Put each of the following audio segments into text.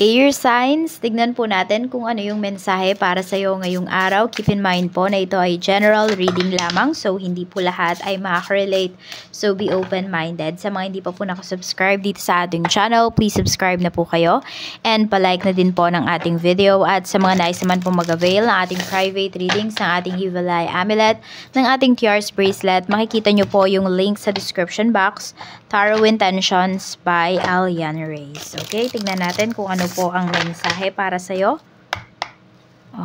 Air signs, tignan po natin kung ano yung mensahe para sa iyo ngayong araw. Keep in mind po na ito ay general reading lamang so hindi po lahat ay makakorelate. So be open-minded. Sa mga hindi pa po nakasubscribe dito sa ating channel, please subscribe na po kayo. And palike na din po ng ating video. At sa mga nais nice naman po mag-avail ng ating private readings, ng ating Evil Eye Amulet, ng ating Tiars Bracelet, makikita nyo po yung link sa description box, Tarot Intentions by Alian Reyes. Okay, tignan natin kung ano po ang mensahe para sa'yo.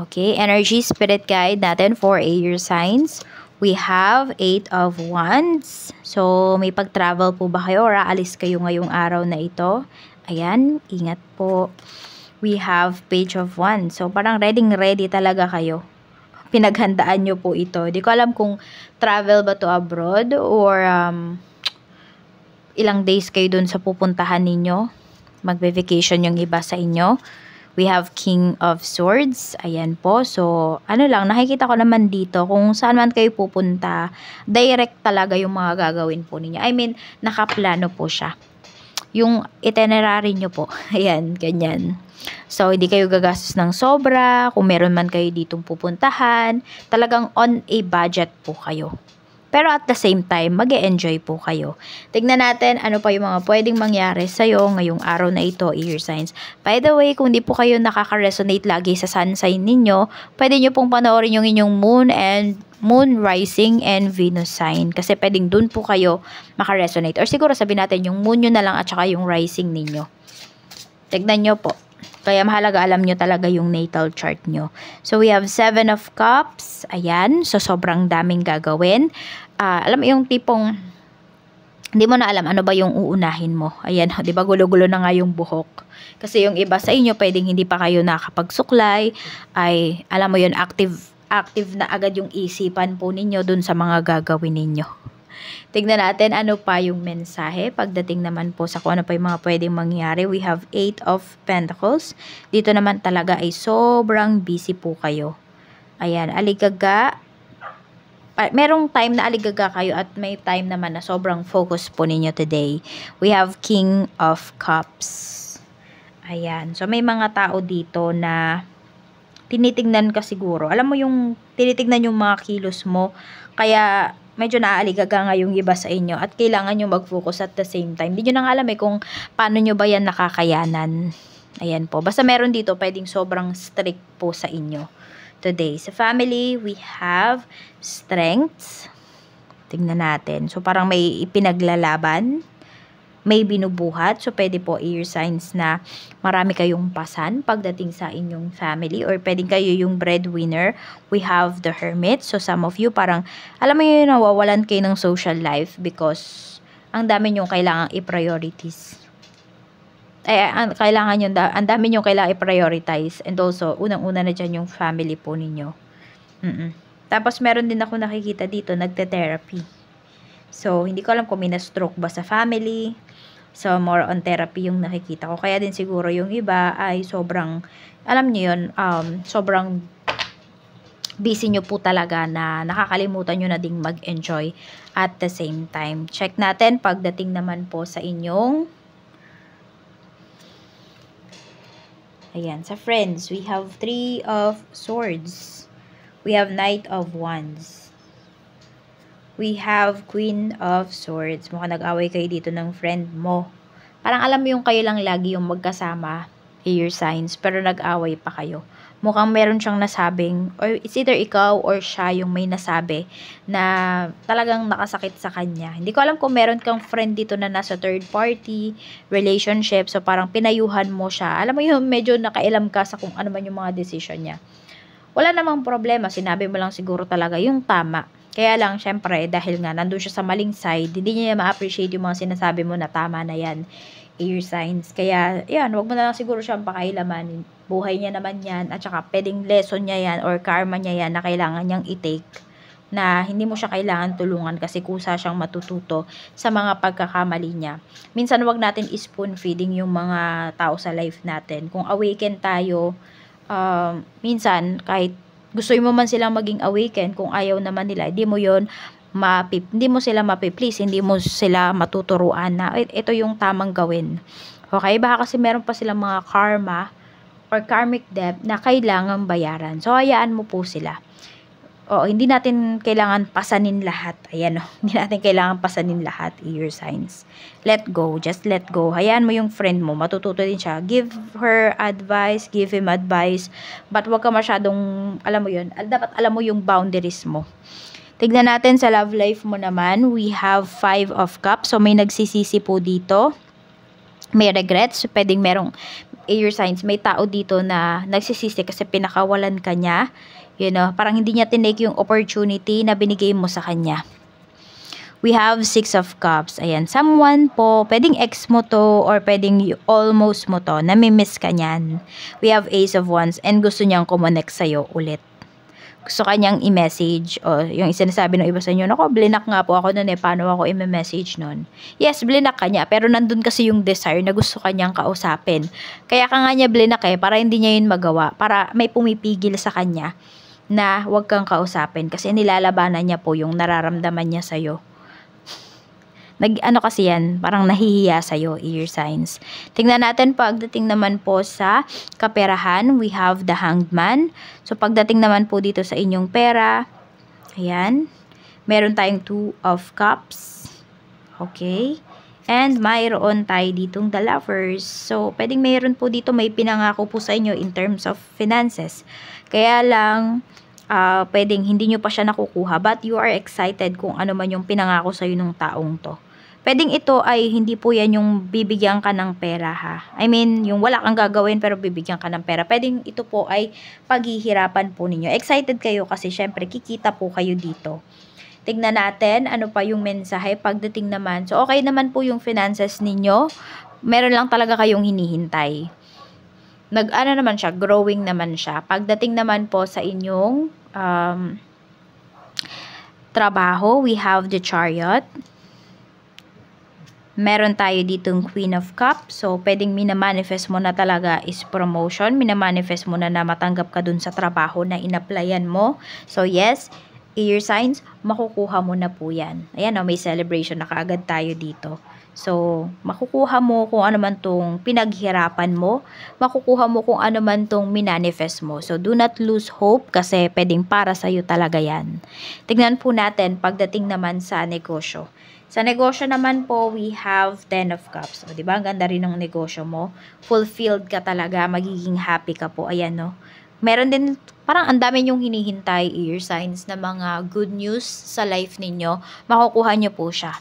Okay, energy spirit guide natin for a year signs. We have 8 of Wands. So, may pag-travel po ba kayo or aalis kayo ngayong araw na ito? Ayan, ingat po. We have Page of Wands. So, parang ready-ready talaga kayo pinaghandaan nyo po ito. Di ko alam kung travel ba to abroad or um, ilang days kayo dun sa pupuntahan ninyo magbe-vacation yung iba sa inyo. We have King of Swords. Ayan po. So, ano lang, nakikita ko naman dito kung saan man kayo pupunta, direct talaga yung mga gagawin po ninyo. I mean, nakaplano po siya. Yung itinerary nyo po. Ayan, ganyan. So, hindi kayo gagastos ng sobra. Kung meron man kayo ditong pupuntahan, talagang on a budget po kayo. Pero at the same time, mag enjoy po kayo. Tignan natin ano pa yung mga pwedeng mangyari sa'yo ngayong araw na ito, Air Signs. By the way, kung di po kayo nakaka-resonate lagi sa sun sign ninyo, pwede nyo pong panoorin yung inyong moon and moon rising and Venus sign. Kasi pwedeng dun po kayo makaresonate. Or siguro sabi natin yung moon nyo na lang at saka yung rising ninyo. Tignan nyo po. Kaya mahalaga alam nyo talaga yung natal chart nyo. So, we have seven of cups. Ayan. So, sobrang daming gagawin. Uh, alam mo yung tipong hindi mo na alam ano ba yung uunahin mo. Ayan, di ba gulo-gulo na nga yung buhok. Kasi yung iba sa inyo, pwedeng hindi pa kayo nakapagsuklay, ay alam mo yun, active, active na agad yung isipan po ninyo dun sa mga gagawin ninyo. Tignan natin ano pa yung mensahe. Pagdating naman po sa kung ano pa yung mga pwedeng mangyari, we have 8 of Pentacles. Dito naman talaga ay sobrang busy po kayo. Ayan, aligaga. Merong time na aligaga kayo at may time naman na sobrang focus po ninyo today. We have King of Cups. Ayan. So, may mga tao dito na tinitingnan ka siguro. Alam mo yung tinitingnan yung mga kilos mo. Kaya medyo naaaligaga nga yung iba sa inyo at kailangan nyo mag-focus at the same time. Hindi nyo nang alam eh kung paano nyo ba yan nakakayanan. Ayan po. Basta meron dito, pwedeng sobrang strict po sa inyo. Today, sa family, we have strengths. Tingnan natin. So, parang may ipinaglalaban may binubuhat. So, pwede po ear signs na marami kayong pasan pagdating sa inyong family or pwedeng kayo yung breadwinner. We have the hermit. So, some of you parang, alam mo yun, nawawalan kayo ng social life because ang dami nyong kailangang i-priorities eh, kailangan yun, ang dami nyo kailangang i-prioritize. And also, unang-una na dyan yung family po ninyo. Mm-mm. Tapos, meron din ako nakikita dito, nagte-therapy. So, hindi ko alam kung may na-stroke ba sa family, So, more on therapy yung nakikita ko. Kaya din siguro yung iba ay sobrang, alam niyo yun, um, sobrang busy nyo po talaga na nakakalimutan nyo na ding mag-enjoy at the same time. Check natin pagdating naman po sa inyong Ayan, sa friends, we have three of swords. We have knight of wands we have Queen of Swords. Mukhang nag-away kayo dito ng friend mo. Parang alam mo yung kayo lang lagi yung magkasama, air signs, pero nag-away pa kayo. Mukhang meron siyang nasabing, or it's either ikaw or siya yung may nasabi na talagang nakasakit sa kanya. Hindi ko alam kung meron kang friend dito na nasa third party, relationship, so parang pinayuhan mo siya. Alam mo yung medyo nakailam ka sa kung ano man yung mga decision niya. Wala namang problema, sinabi mo lang siguro talaga yung tama kaya lang, syempre, dahil nga nandun siya sa maling side, hindi niya ma-appreciate yung mga sinasabi mo na tama na yan, air signs. Kaya, yan, wag mo na lang siguro siyang pakailaman. Buhay niya naman yan, at saka pwedeng lesson niya yan or karma niya yan na kailangan niyang i-take na hindi mo siya kailangan tulungan kasi kusa siyang matututo sa mga pagkakamali niya. Minsan wag natin spoon feeding yung mga tao sa life natin. Kung awaken tayo, uh, minsan kahit gusto mo man silang maging awaken, kung ayaw naman nila, hindi mo yon mapi, hindi mo sila mapi-please, hindi mo sila matuturuan na ito yung tamang gawin. Okay, baka kasi meron pa silang mga karma or karmic debt na kailangang bayaran. So, hayaan mo po sila. Oo, hindi natin kailangan pasanin lahat. Ayan, oh. hindi natin kailangan pasanin lahat your signs. Let go, just let go. Hayaan mo yung friend mo, matututo din siya. Give her advice, give him advice. But wag ka masyadong, alam mo yun, dapat alam mo yung boundaries mo. Tignan natin sa love life mo naman. We have five of cups. So, may nagsisisi po dito. May regrets. Pwedeng merong air eh, signs. May tao dito na nagsisisi kasi pinakawalan ka niya You know, parang hindi niya tinake yung opportunity na binigay mo sa kanya. We have six of cups. Ayan, someone po, pwedeng ex mo to or pwedeng almost mo to. Namimiss ka niyan. We have ace of wands and gusto niyang kumonect sa'yo ulit gusto kanyang i-message o yung sinasabi ng iba sa inyo, nako, blinak nga po ako noon eh, paano ako i-message noon? Yes, blinak kanya, pero nandun kasi yung desire na gusto kanyang kausapin. Kaya ka nga niya blinak eh, para hindi niya yun magawa, para may pumipigil sa kanya na huwag kang kausapin kasi nilalabanan niya po yung nararamdaman niya sa'yo. Nag, ano kasi yan, parang nahihiya sa'yo, ear signs. Tingnan natin pagdating naman po sa kaperahan, we have the hanged man. So, pagdating naman po dito sa inyong pera, ayan, meron tayong two of cups. Okay. And mayroon tayo ditong the lovers. So, pwedeng mayroon po dito may pinangako po sa inyo in terms of finances. Kaya lang, uh, pwedeng hindi nyo pa siya nakukuha but you are excited kung ano man yung pinangako sa'yo nung taong to. Pwedeng ito ay hindi po yan yung bibigyan ka ng pera ha. I mean, yung wala kang gagawin pero bibigyan ka ng pera. Pwedeng ito po ay paghihirapan po ninyo. Excited kayo kasi syempre kikita po kayo dito. Tignan natin ano pa yung mensahe pagdating naman. So okay naman po yung finances ninyo. Meron lang talaga kayong hinihintay nag-ano naman siya, growing naman siya. Pagdating naman po sa inyong um, trabaho, we have the chariot. Meron tayo dito ng Queen of Cups. So, pwedeng minamanifest mo na talaga is promotion. Minamanifest mo na na matanggap ka dun sa trabaho na inapplyan mo. So, yes, air signs, makukuha mo na po yan. Ayan, oh, may celebration na kaagad tayo dito. So, makukuha mo kung ano man tong pinaghirapan mo, makukuha mo kung ano man tong minanifest mo. So, do not lose hope kasi pwedeng para sa'yo talaga yan. Tignan po natin pagdating naman sa negosyo. Sa negosyo naman po, we have 10 of cups. O, di ba? Ang ganda rin ng negosyo mo. Fulfilled ka talaga. Magiging happy ka po. Ayan, no? meron din, parang ang dami yung hinihintay ear signs na mga good news sa life ninyo, makukuha nyo po siya.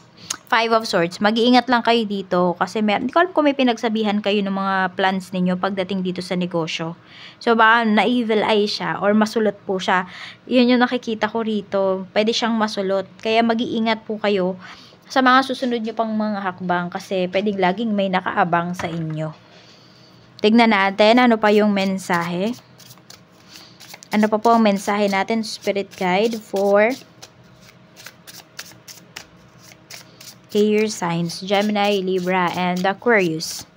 Five of Swords, mag-iingat lang kayo dito kasi meron, hindi ko alam kung may pinagsabihan kayo ng mga plans ninyo pagdating dito sa negosyo. So ba na-evil eye siya or masulot po siya. Yun yung nakikita ko rito, pwede siyang masulot. Kaya mag-iingat po kayo sa mga susunod nyo pang mga hakbang kasi pwedeng laging may nakaabang sa inyo. Tignan natin ano pa yung mensahe. Ano pa po ang mensahe natin, Spirit Guide, for air signs, Gemini, Libra, and Aquarius.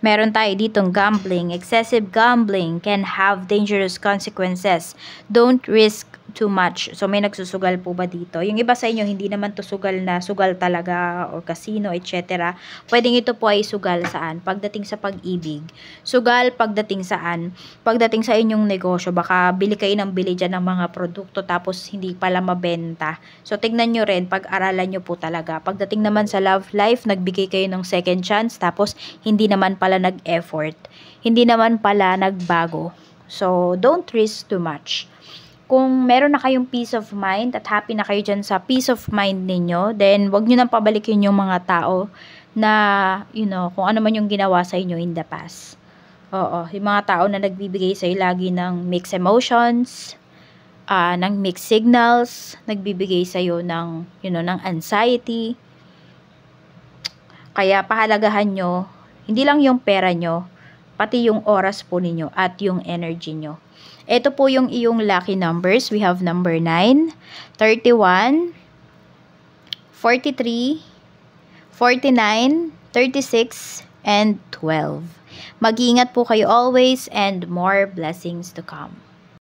Meron tayo ditong gambling. Excessive gambling can have dangerous consequences. Don't risk too much. So, may nagsusugal po ba dito? Yung iba sa inyo, hindi naman to sugal na sugal talaga or casino, etc. Pwedeng ito po ay sugal saan? Pagdating sa pag-ibig. Sugal pagdating saan? Pagdating sa inyong negosyo. Baka bili kayo ng bili dyan ng mga produkto tapos hindi pala mabenta. So, tingnan niyo rin, pag-aralan niyo po talaga. Pagdating naman sa love life, nagbigay kayo ng second chance tapos hindi naman pala nag-effort. Hindi naman pala nagbago. So, don't risk too much kung meron na kayong peace of mind at happy na kayo dyan sa peace of mind ninyo, then wag nyo nang pabalikin yung mga tao na, you know, kung ano man yung ginawa sa inyo in the past. Oo, yung mga tao na nagbibigay sa'yo lagi ng mixed emotions, uh, ng mixed signals, nagbibigay sa'yo ng, you know, ng anxiety. Kaya pahalagahan nyo, hindi lang yung pera nyo, pati yung oras po ninyo at yung energy nyo. Ito po yung iyong lucky numbers. We have number 9, 31, 43, 49, 36, and 12. Mag-iingat po kayo always and more blessings to come.